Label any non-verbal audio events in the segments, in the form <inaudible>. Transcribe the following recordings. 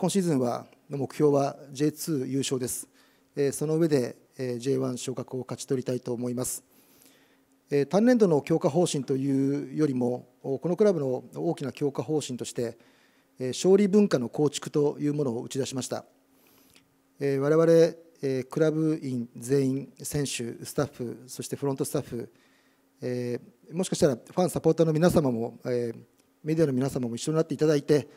今シーズンはの目標は J2 優勝です、えその上で、え J1 昇格を勝ち取りたいと思います、え単年度の強化方針というよりもこのクラブの大きな強化方針として、え勝利文化の構築というものを打ち出しました、え我々、えクラブ員全員選手スタッフそしてフロントスタッフ、えもしかしたらファンサポーターの皆様も、えメディアの皆様も一緒になっていただいて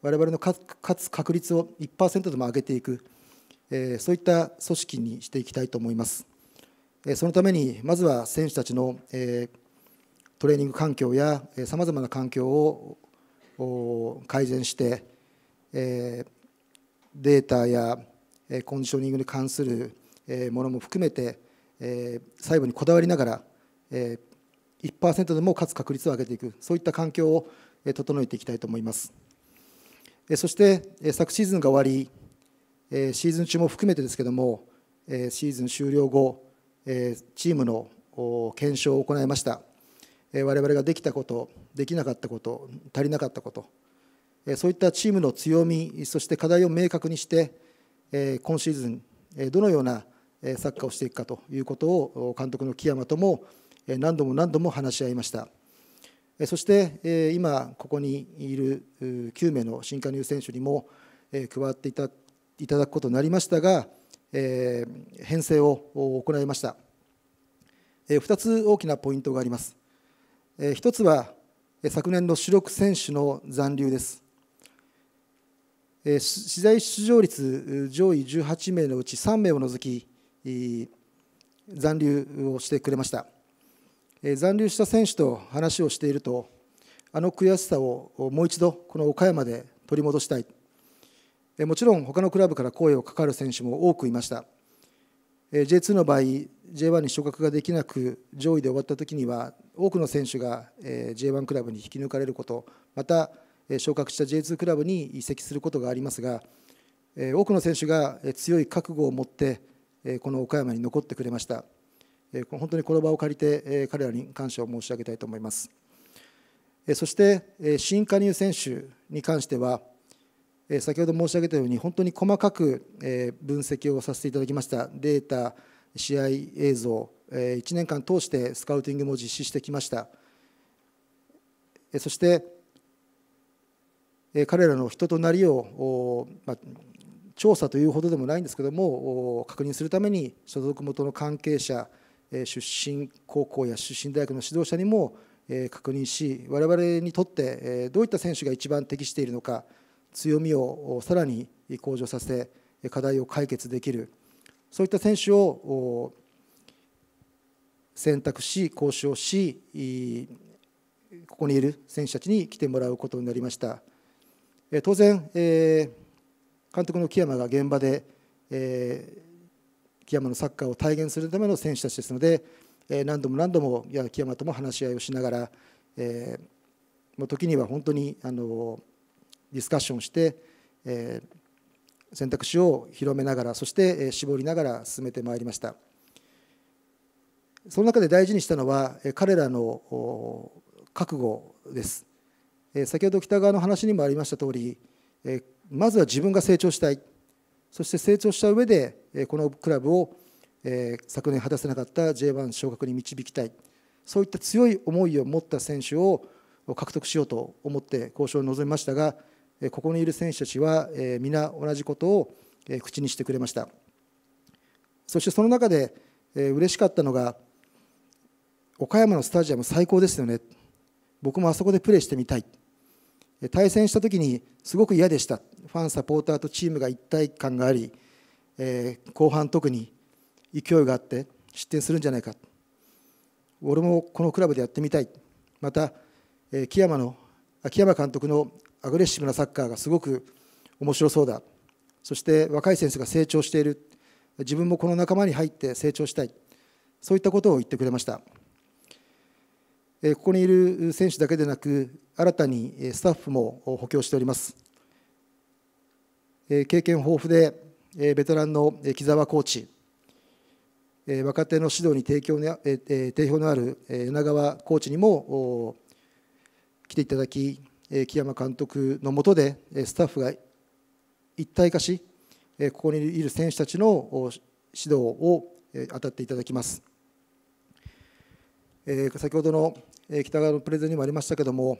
我々の勝つ確率を1%でも上げていく、えそういった組織にしていきたいと思います。えそのために、まずは選手たちの、えトレーニング環境やさまざまな環境を改善して、えデータやコンディショニングに関するものも含めて、え細部にこだわりながら、えー、1%でも勝つ確率を上げていくそういった環境を整えていきたいと思います。そして昨シーズンが終わり、シーズン中も含めてですけども、シーズン終了後、チームの検証を行いました。我々ができたこと、できなかったこと、足りなかったこと、そういったチームの強み、そして課題を明確にして、今シーズン、どのようなサッカーをしていくかということを監督の木山とも何度も何度も話し合いました。そして今ここにいる9名の新加入選手にも加わっていたいただくことになりましたが、えー、編成を行いました、えー、2つ大きなポイントがあります、えー、1つは昨年の主力選手の残留ですえ資材出場率上位18名のうち3名を除き残留をしてくれました残留した選手と話をしていると、あの悔しさをもう一度、この岡山で取り戻したい、もちろん他のクラブから声をかかる選手も多くいました。J2 の場合、J1 に昇格ができなく、上位で終わったときには、多くの選手が J1 クラブに引き抜かれること、また昇格した J2 クラブに移籍することがありますが、多くの選手が強い覚悟を持って、この岡山に残ってくれました。本当にこの場を借りて彼らに感謝を申し上げたいと思いますそして新加入選手に関しては先ほど申し上げたように本当に細かく分析をさせていただきましたデータ試合映像1年間通してスカウティングも実施してきましたそして彼らの人となりを調査というほどでもないんですけども確認するために所属元の関係者出身高校や出身大学の指導者にも確認し我々にとってどういった選手が一番適しているのか強みをさらに向上させ課題を解決できるそういった選手を選択し交渉しここにいる選手たちに来てもらうことになりました当然監督の木山が現場で木山のサッカーを体現するための選手たちですので、え何度も何度もいや木山とも話し合いをしながら、えー、時には本当にあのディスカッションして、えー、選択肢を広めながらそして、え絞りながら進めてまいりましたその中で大事にしたのは彼らの覚悟です先ほど北側の話にもありました通りまずは自分が成長したいそして成長した上でこのクラブを昨年果たせなかった J1 昇格に導きたいそういった強い思いを持った選手を獲得しようと思って交渉に臨みましたがここにいる選手たちは皆同じことを口にしてくれましたそしてその中で嬉しかったのが岡山のスタジアム最高ですよね僕もあそこでプレーしてみたい対戦した時にすごく嫌でしたファンサポーターとチームが一体感がありえー、後半特に勢いがあって失点するんじゃないか俺もこのクラブでやってみたいまた、えー、木山の秋山監督のアグレッシブなサッカーがすごく面白そうだそして若い選手が成長している自分もこの仲間に入って成長したいそういったことを言ってくれました。ここにいる選手だけでなく、新たにスタッフも補強しております。経験豊富で、ベテランの木澤コーチ、若手の指導に定評の定評のある柳川コーチにも来ていただき、木山監督のもとでスタッフが一体化し、ここにいる選手たちの指導を当たっていただきます。先ほどの北川のプレゼンにもありましたけども、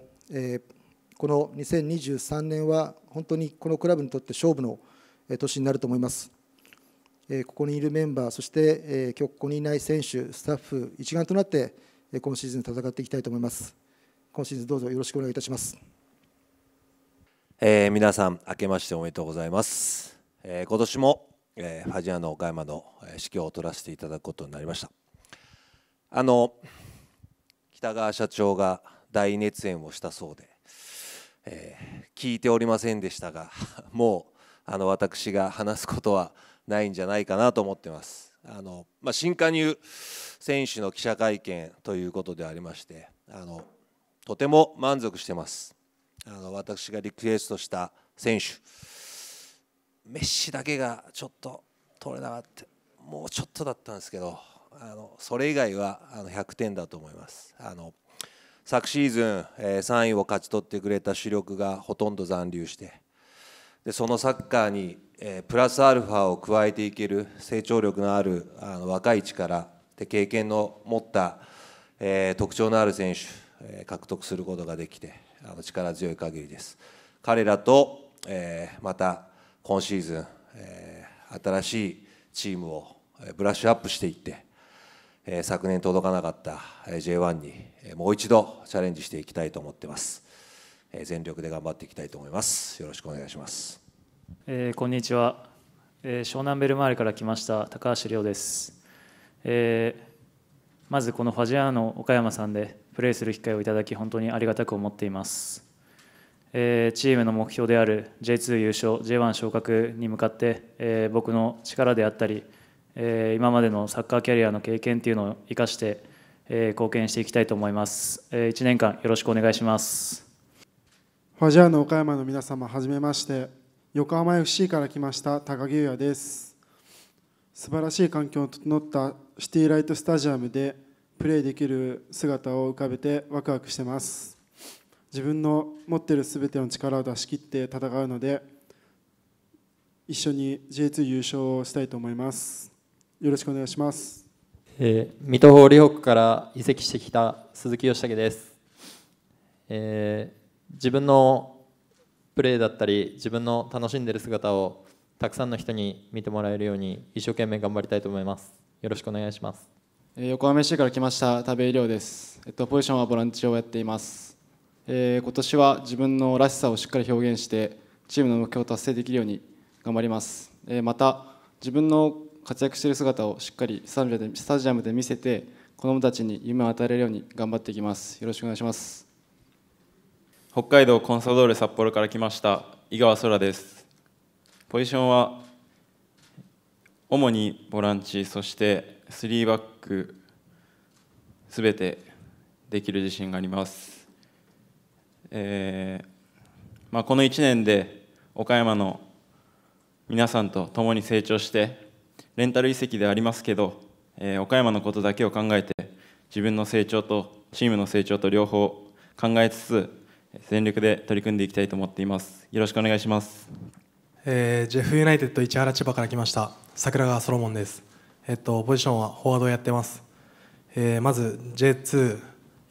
この2023年は本当にこのクラブにとって勝負の年になると思います。ここにいるメンバー、そして今日ここにいない選手、スタッフ一丸となって今シーズン戦っていきたいと思います。今シーズンどうぞよろしくお願いいたします。えー、皆さん明けましておめでとうございます。えー、今年も、えー、ファジアの岡山の指揮を取らせていただくことになりました。あの北川社長が大熱演をしたそうで、えー、聞いておりませんでしたが、もう。あの私が話すことはないんじゃないかなと思ってます。あのまあ、新加入選手の記者会見ということでありましてあのとても満足してますあの私がリクエストした選手メッシだけがちょっと取れなかったもうちょっとだったんですけどあのそれ以外はあの100点だと思いますあの昨シーズン、えー、3位を勝ち取ってくれた主力がほとんど残留してでそのサッカーに、えプラスアルファを加えていける成長力のあるあの若い力で経験の持った、え特徴のある選手、え獲得することができてあの力強い限りです彼らと、えまた今シーズン、え新しいチームをブラッシュアップしていって、え昨年届かなかった J1 にもう一度チャレンジしていきたいと思ってます。え全力で頑張っていきたいと思います。よろしくお願いします。えー、こんにちは、えー、湘南ベルマーレから来ました高橋亮です。えー、まずこのファジアーノ岡山さんでプレーする機会をいただき本当にありがたく思っています。えー、チームの目標である J2 優勝、J1 昇格に向かって、えー、僕の力であったり、えー、今までのサッカーキャリアの経験というのを生かして、え貢献していきたいと思います。えー、1年間よろしくお願いします。ファジアーノ岡山の皆様はじめまして横浜 FC から来ました高木優也です素晴らしい環境の整ったシティライトスタジアムでプレーできる姿を浮かべてワクワクしてます自分の持っているすべての力を出し切って戦うので一緒に J2 優勝をしたいと思いますよろしくお願いします、えー、水戸ホーリクから移籍してきた鈴木義武です、えー自分のプレーだったり自分の楽しんでる姿をたくさんの人に見てもらえるように一生懸命頑張りたいと思いますよろしくお願いします横浜市から来ました田部井亮です、えっと、ポジションはボランチをやっています、えー、今年は自分のらしさをしっかり表現してチームの目標を達成できるように頑張ります、えー、また自分の活躍している姿をしっかりスタジアムで見せて子どもたちに夢を与えられるように頑張っていきますよろしくお願いします北海道コンサドーレ札幌から来ました井川空ですポジションは主にボランチそして3バックすべてできる自信があります、えーまあ、この1年で岡山の皆さんと共に成長してレンタル移籍でありますけど、えー、岡山のことだけを考えて自分の成長とチームの成長と両方考えつつ全力で取り組んでいきたいと思っていますよろしくお願いします、えー、ジェフユナイテッド市原千葉から来ました桜川ソロモンですえっとポジションはフォワードをやってます、えー、まず J2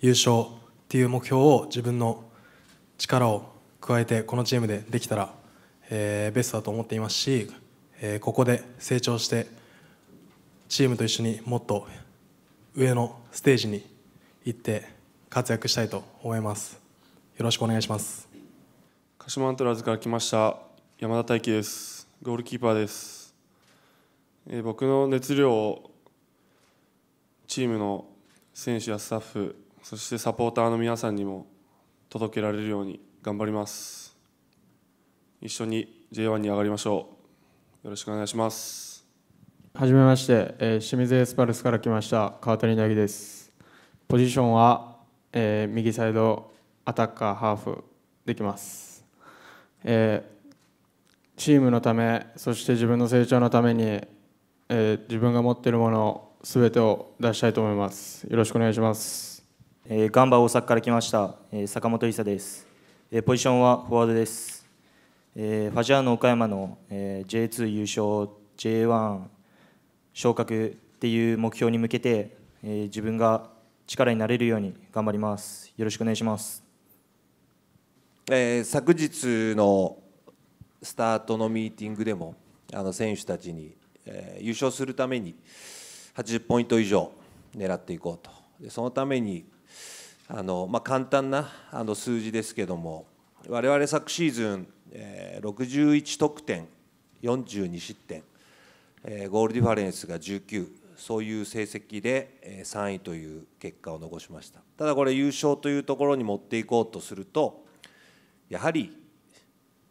優勝っていう目標を自分の力を加えてこのチームでできたら、えー、ベストだと思っていますし、えー、ここで成長してチームと一緒にもっと上のステージに行って活躍したいと思います。よろしくお願いします鹿島アントラーズから来ました山田大輝ですゴールキーパーです、えー、僕の熱量をチームの選手やスタッフそしてサポーターの皆さんにも届けられるように頑張ります一緒に J1 に上がりましょうよろしくお願いしますはじめまして、えー、清水エスパルスから来ました川谷凪ですポジションは、えー、右サイドアタッカー、ハーフできます。えー、チームのため、そして自分の成長のために、えー、自分が持っているものすべてを出したいと思います。よろしくお願いします。えー、ガンバ大阪から来ました、えー、坂本伊佐です、えー。ポジションはフォワードです。えー、ファジアーノ岡山の、えー、J2 優勝、J1 昇格っていう目標に向けて、えー、自分が力になれるように頑張ります。よろしくお願いします。えー、昨日のスタートのミーティングでもあの選手たちに、えー、優勝するために80ポイント以上狙っていこうとでそのためにあの、まあ、簡単なあの数字ですけども我々昨シーズン、えー、61得点42失点、えー、ゴールディファレンスが19そういう成績で、3位という結果を残しましたただこれ優勝というところに持っていこうとするとやはり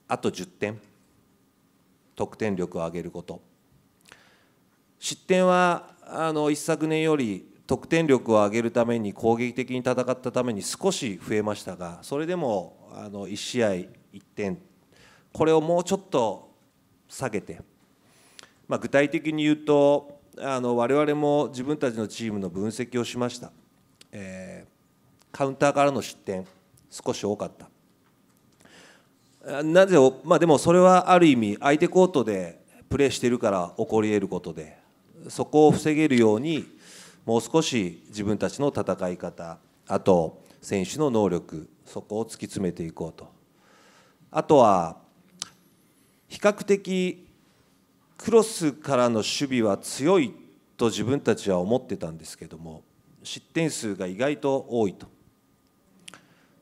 あと10点得点力を上げること失点はあの一昨年より得点力を上げるために攻撃的に戦ったために少し増えましたがそれでもあの1試合1点これをもうちょっと下げて、まあ、具体的に言うとあの我々も自分たちのチームの分析をしました、えー、カウンターからの失点少し多かったなぜまあ、でもそれはある意味相手コートでプレーしているから起こり得ることでそこを防げるようにもう少し自分たちの戦い方あと選手の能力そこを突き詰めていこうとあとは比較的クロスからの守備は強いと自分たちは思ってたんですけども失点数が意外と多いと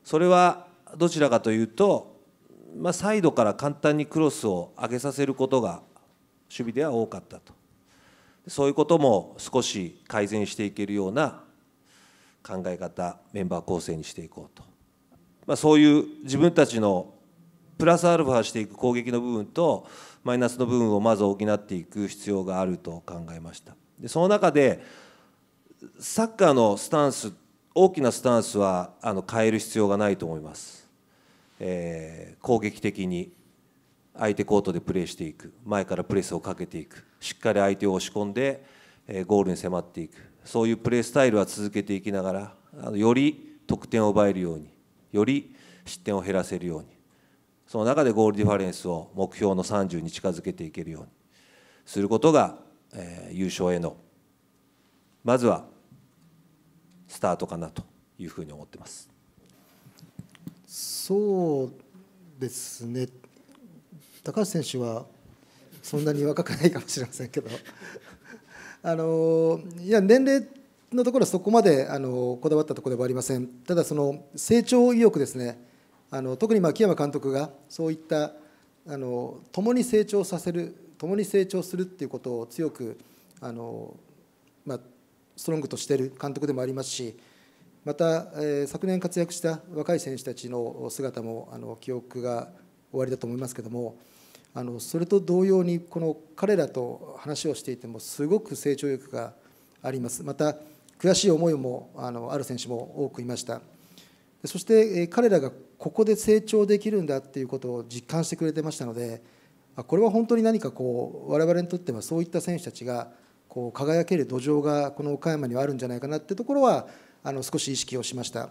それはどちらかというとまあ、サイドから簡単にクロスを上げさせることが守備では多かったとそういうことも少し改善していけるような考え方メンバー構成にしていこうと、まあ、そういう自分たちのプラスアルファしていく攻撃の部分とマイナスの部分をまず補っていく必要があると考えましたでその中でサッカーのスタンス大きなスタンスはあの変える必要がないと思いますえー、攻撃的に相手コートでプレーしていく前からプレスをかけていくしっかり相手を押し込んで、えー、ゴールに迫っていくそういうプレースタイルは続けていきながらあのより得点を奪えるようにより失点を減らせるようにその中でゴールディファレンスを目標の30に近づけていけるようにすることが、えー、優勝へのまずはスタートかなというふうに思ってます。そうですね高橋選手はそんなに若くないかもしれませんけど <laughs> あのいや年齢のところはそこまであのこだわったところではありませんただその成長意欲ですねあの特に秋山監督がそういったあの共に成長させる共に成長するっていうことを強くあの、まあ、ストロングとしている監督でもありますしまた、え昨年活躍した若い選手たちの姿もあの記憶が終わりだと思いますけどもあのそれと同様にこの彼らと話をしていてもすごく成長欲がありますまた悔しい思いもあのある選手も多くいましたそして、え彼らがここで成長できるんだっていうことを実感してくれてましたのでこれは本当に何かこう我々にとってはそういった選手たちがこう輝ける土壌がこの岡山にはあるんじゃないかなってところはあの少し意識をしました。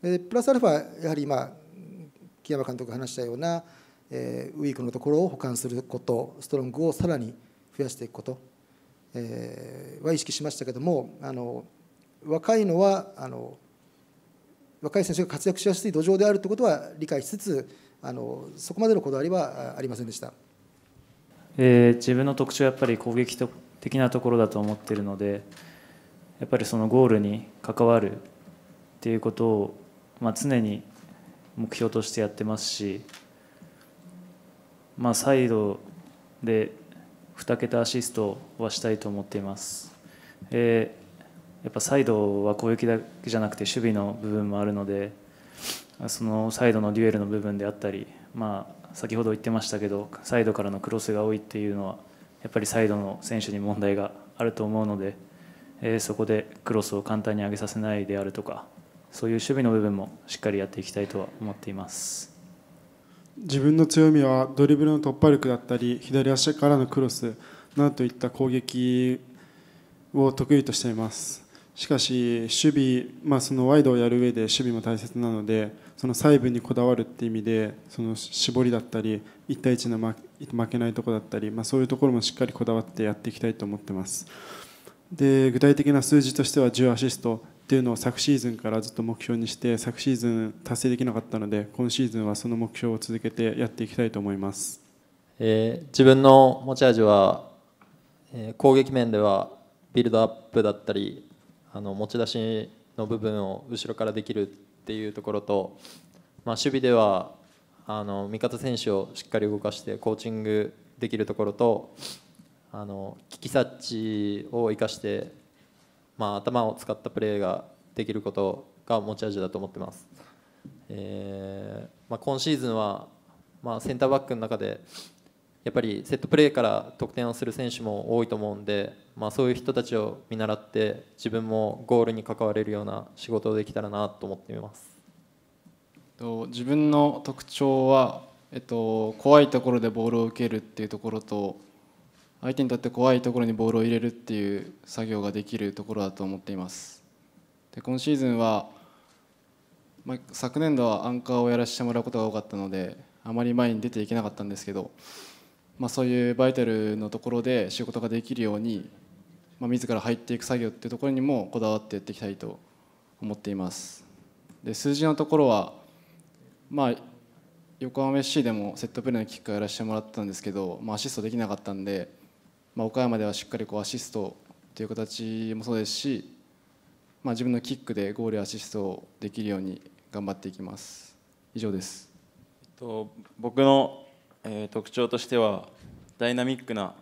プラスアルファやはり今木山監督が話したような、えウィークのところを補完することストロングをさらに増やしていくこと、えは意識しましたけどもあの若いのはあの若い選手が活躍しやすい土壌であるということは理解しつつあのそこまでのこだわりはありませんでした、えー、自分の特徴はやっぱり攻撃的なところだと思っているので。やっぱりそのゴールに関わるっていうことを、まあ、常に目標としてやってますし、まあ、サイドで2桁アシストはしたいと思っています。えー、やっぱサイドは攻撃だけじゃなくて守備の部分もあるのでそのサイドのデュエルの部分であったり、まあ、先ほど言ってましたけどサイドからのクロスが多いっていうのはやっぱりサイドの選手に問題があると思うので。えー、そこでクロスを簡単に上げさせないであるとかそういう守備の部分もしっかりやっていきたいとは思っています自分の強みはドリブルの突破力だったり左足からのクロスなどといった攻撃を得意としていますしかし守備、まあ、そのワイドをやる上で守備も大切なのでその細部にこだわるっていう意味でその絞りだったり1対1の負けないところだったり、まあ、そういうところもしっかりこだわってやっていきたいと思ってます。で具体的な数字としては10アシストっていうのを昨シーズンからずっと目標にして昨シーズン達成できなかったので今シーズンはその目標を続けてやっていきたいと思います、えー、自分の持ち味は、えー、攻撃面ではビルドアップだったりあの持ち出しの部分を後ろからできるっていうところと、まあ、守備ではあの味方選手をしっかり動かしてコーチングできるところとあの危機察知を生かして、まあ、頭を使ったプレーができることが持ち味だと思ってます、えーまあ、今シーズンは、まあ、センターバックの中でやっぱりセットプレーから得点をする選手も多いと思うんで、まあ、そういう人たちを見習って自分もゴールに関われるような仕事をできたらなと思っています自分の特徴は、えっと、怖いところでボールを受けるっていうところと相手にとって怖いところにボールを入れるっていう作業ができるところだと思っていますで今シーズンは、まあ、昨年度はアンカーをやらせてもらうことが多かったのであまり前に出ていけなかったんですけど、まあ、そういうバイタルのところで仕事ができるように、まあ、自ら入っていく作業っていうところにもこだわってやっていきたいと思っていますで数字のところは、まあ、横浜 FC でもセットプレーのキックをやらせてもらったんですけど、まあ、アシストできなかったんでまあ、岡山ではしっかりこうアシストという形もそうですし、まあ、自分のキックでゴールやアシストできるように頑張っていきます以上です、えっと、僕の、えー、特徴としてはダイナミックな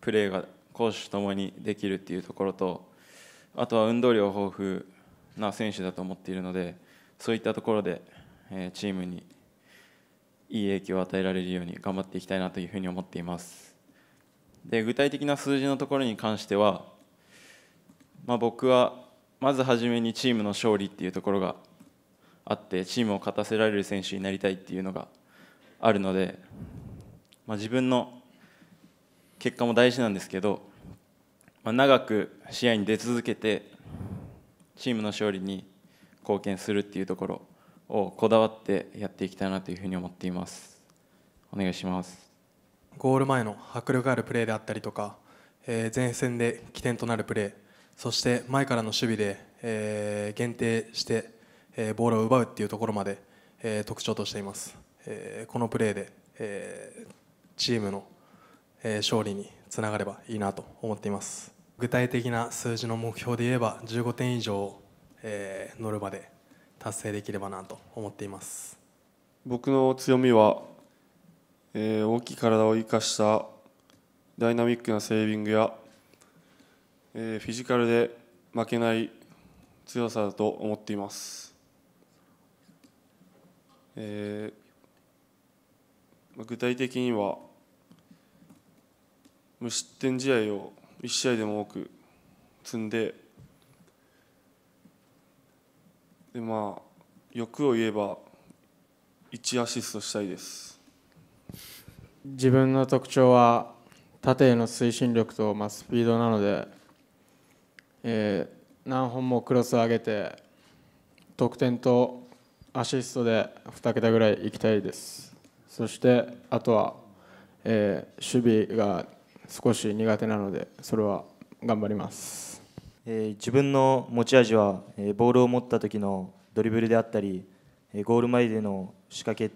プレーが攻守ともにできるっていうところとあとは運動量豊富な選手だと思っているのでそういったところで、えー、チームにいい影響を与えられるように頑張っていきたいなというふうに思っています。で具体的な数字のところに関しては、まあ、僕はまず初めにチームの勝利っていうところがあってチームを勝たせられる選手になりたいっていうのがあるので、まあ、自分の結果も大事なんですけど、まあ、長く試合に出続けてチームの勝利に貢献するっていうところをこだわってやっていきたいなというふうに思っています。お願いします。ゴール前の迫力あるプレーであったりとか、えー、前線で起点となるプレーそして前からの守備で、えー、限定して、えー、ボールを奪うっていうところまで、えー、特徴としています、えー、このプレーで、えー、チームの、えー、勝利につながればいいなと思っています具体的な数字の目標で言えば15点以上を、えー、乗るまで達成できればなと思っています僕の強みはえー、大きい体を生かしたダイナミックなセービングや、えー、フィジカルで負けない強さだと思っています、えー、具体的には無失点試合を1試合でも多く積んででまあ欲を言えば1アシストしたいです自分の特徴は縦への推進力と、まあ、スピードなので、えー、何本もクロスを上げて得点とアシストで2桁ぐらいいきたいですそしてあとは、えー、守備が少し苦手なのでそれは頑張ります、えー、自分の持ち味は、えー、ボールを持った時のドリブルであったり、えー、ゴール前での仕掛け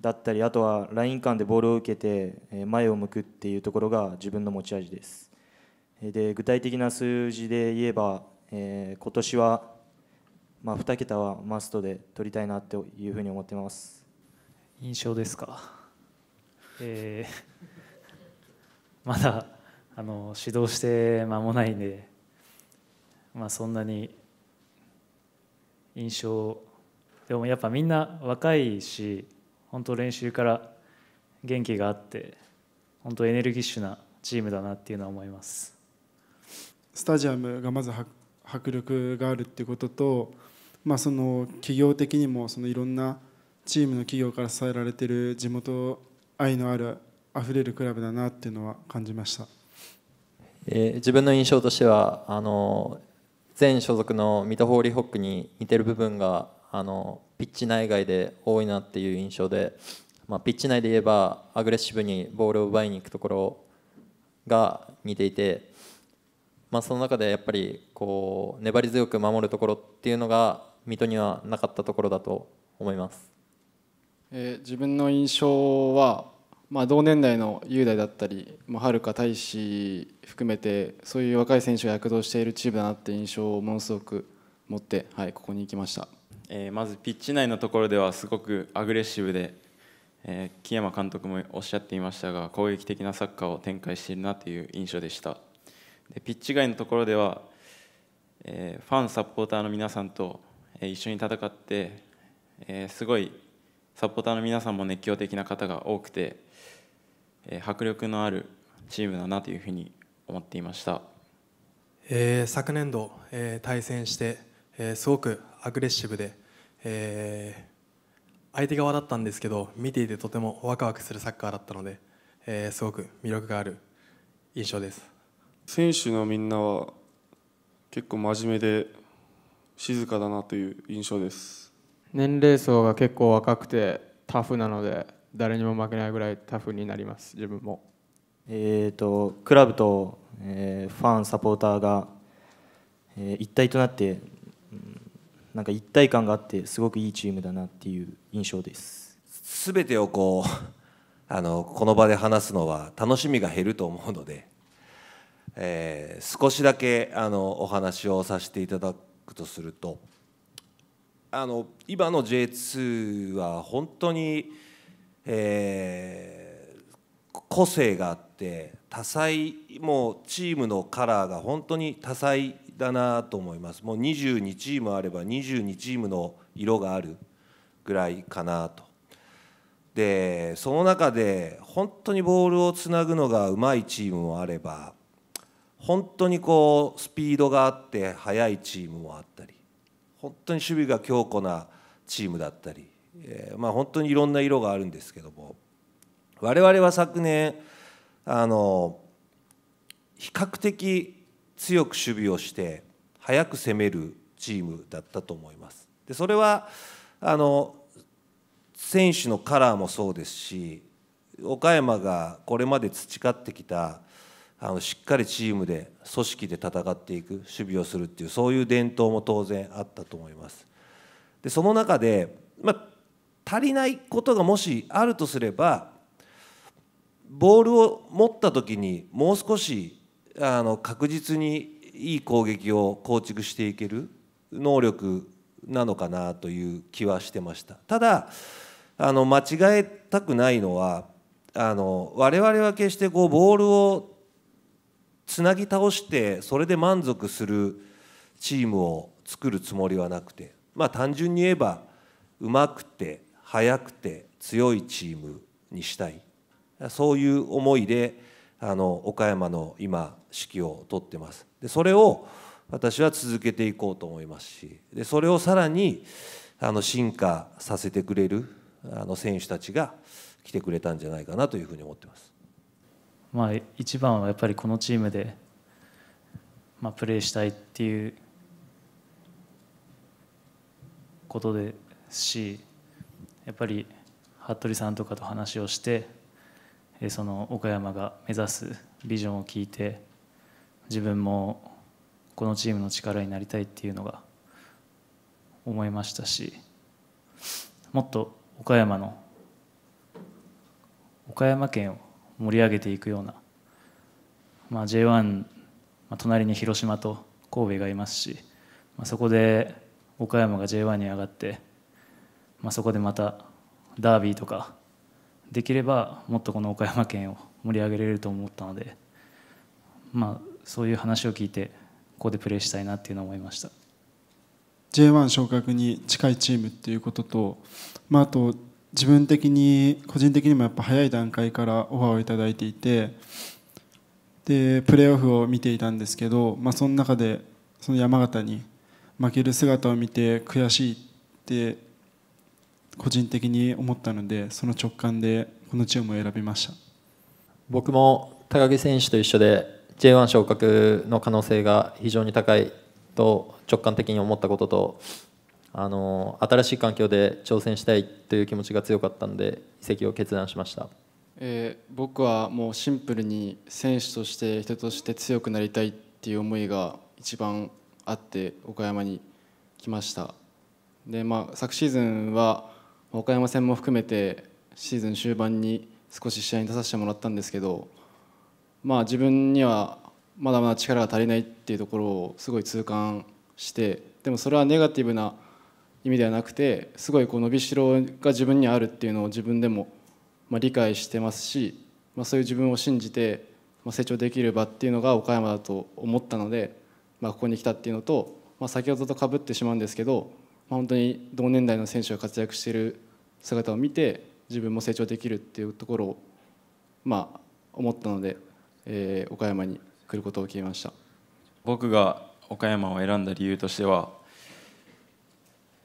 だったりあとはライン間でボールを受けて前を向くっていうところが自分の持ち味ですで具体的な数字で言えば、えー、今年は、まあ、2桁はマストで取りたいなというふうに思ってます印象ですか、えー、<laughs> まだあの指導して間もないんで、まあ、そんなに印象でもやっぱみんな若いし本当練習から元気があって本当エネルギッシュなチームだなっていうのは思いますスタジアムがまず迫力があるっていうことと、まあ、その企業的にもそのいろんなチームの企業から支えられてる地元愛のあるあふれるクラブだなっていうのは感じました、えー、自分の印象としてはあの全所属の水戸ホーリーホックに似てる部分があのピッチ内外で多いなっていう印象で、まあ、ピッチ内で言えばアグレッシブにボールを奪いに行くところが似ていて、まあ、その中でやっぱりこう粘り強く守るところっていうのが水戸にはなかったところだと思います、えー、自分の印象は、まあ、同年代の雄大だったりはるか大志含めてそういう若い選手が躍動しているチームだなって印象をものすごく持って、はい、ここに行きました。えー、まずピッチ内のところではすごくアグレッシブで、えー、木山監督もおっしゃっていましたが攻撃的なサッカーを展開しているなという印象でしたでピッチ外のところでは、えー、ファンサポーターの皆さんと、え一緒に戦って、えすごいサポーターの皆さんも熱狂的な方が多くて、え迫力のあるチームだなというふうに思っていました、え昨年度、え対戦してえー、すごくアグレッシブで、えー、相手側だったんですけど見ていてとてもワクワクするサッカーだったので、えー、すごく魅力がある印象です選手のみんなは結構真面目で静かだなという印象です年齢層が結構若くてタフなので誰にも負けないぐらいタフになります自分もえーと、クラブと、えー、ファンサポーターが、えー、一体となってなんか一体感があってすごくいいチームだなっていう印象です全てをこう <laughs> あのこの場で話すのは楽しみが減ると思うので、えー、少しだけあのお話をさせていただくとするとあの今の J2 は本当に、えー、個性があって多彩もうチームのカラーが本当に多彩だなと思いますもう22チームあれば22チームの色があるぐらいかなとでその中で本当にボールをつなぐのがうまいチームもあれば本当にこうスピードがあって速いチームもあったり本当に守備が強固なチームだったり、えー、まあ、本当にいろんな色があるんですけども我々は昨年あの比較的強く守備をして早く攻めるチームだったと思います。でそれはあの選手のカラーもそうですし岡山がこれまで培ってきたあのしっかりチームで組織で戦っていく守備をするっていうそういう伝統も当然あったと思います。でその中で、まあ、足りないことがもしあるとすればボールを持った時にもう少しあの確実にいい攻撃を構築していける能力なのかなという気はしてましたただあの間違えたくないのはあの我々は決してこうボールをつなぎ倒してそれで満足するチームを作るつもりはなくてまあ単純に言えばうまくて速くて強いチームにしたいそういう思いであの岡山の今指揮を執ってますでそれを私は続けていこうと思いますしでそれをさらにあの進化させてくれるあの選手たちが来てくれたんじゃないかなというふうに思ってます、まあ、一番はやっぱりこのチームで、まあ、プレーしたいっていうことですしやっぱり服部さんとかと話をしてその岡山が目指すビジョンを聞いて自分もこのチームの力になりたいっていうのが思いましたしもっと岡山の岡山県を盛り上げていくような、まあ、J1、まあ、隣に広島と神戸がいますし、まあ、そこで岡山が J1 に上がって、まあ、そこでまたダービーとかできればもっとこの岡山県を盛り上げられると思ったので、まあ、そういう話を聞いてここでプレーしたいなっていうの思いました J1 昇格に近いチームっていうことと、まあ、あと自分的に個人的にもやっぱ早い段階からオファーをいただいていてでプレーオフを見ていたんですけど、まあ、その中でその山形に負ける姿を見て悔しいって個人的に思ったのでその直感でこのチームを選びました僕も高木選手と一緒で J1 昇格の可能性が非常に高いと直感的に思ったこととあの新しい環境で挑戦したいという気持ちが強かったので移籍を決断しました、えー、僕はもうシンプルに選手として人として強くなりたいっていう思いが一番あって岡山に来ましたで、まあ、昨シーズンは岡山戦も含めてシーズン終盤に少し試合に出させてもらったんですけど、まあ、自分にはまだまだ力が足りないっていうところをすごい痛感してでもそれはネガティブな意味ではなくてすごいこう伸びしろが自分にあるっていうのを自分でもま理解してますし、まあ、そういう自分を信じて成長できる場っていうのが岡山だと思ったので、まあ、ここに来たっていうのと、まあ、先ほどとかぶってしまうんですけど、まあ、本当に同年代の選手が活躍している姿を見て自分も成長できるっていうところをまあ思ったので、えー、岡山に来ることを決めました僕が岡山を選んだ理由としては、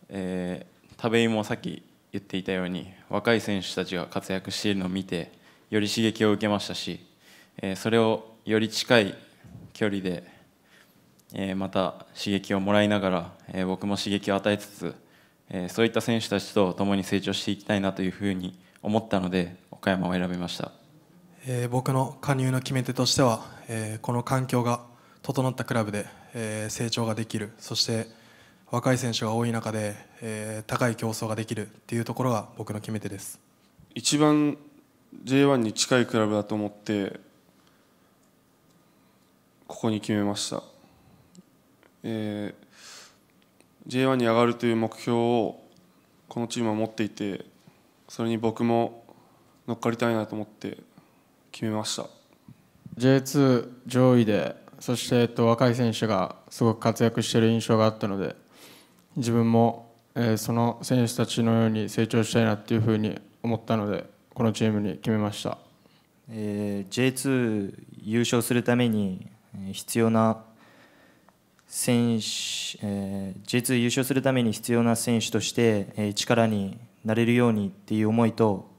えー、田部井もさっき言っていたように若い選手たちが活躍しているのを見てより刺激を受けましたし、えー、それをより近い距離で、えー、また刺激をもらいながら、えー、僕も刺激を与えつつえそういった選手たちと共に成長していきたいなというふうに思ったので岡山を選びました、え僕の加入の決め手としては、えこの環境が整ったクラブで、え成長ができるそして若い選手が多い中で、え高い競争ができるっていうところが僕の決め手です一番 J1 に近いクラブだと思ってここに決めました、え J1 に上がるという目標をこのチームは持っていてそれに僕も乗っかりたいなと思って決めました J2 上位でそして、えっと、若い選手がすごく活躍している印象があったので自分も、えー、その選手たちのように成長したいなっていうふうに思ったのでこのチームに決めました、えー、J2 優勝するために必要な選手、えー、J2 優勝するために必要な選手として、えー、力になれるようにっていう思いと、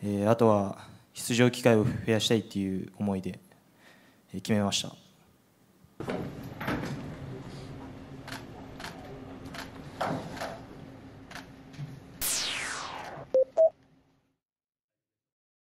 えー、あとは出場機会を増やしたいっていう思いで、えー、決めました。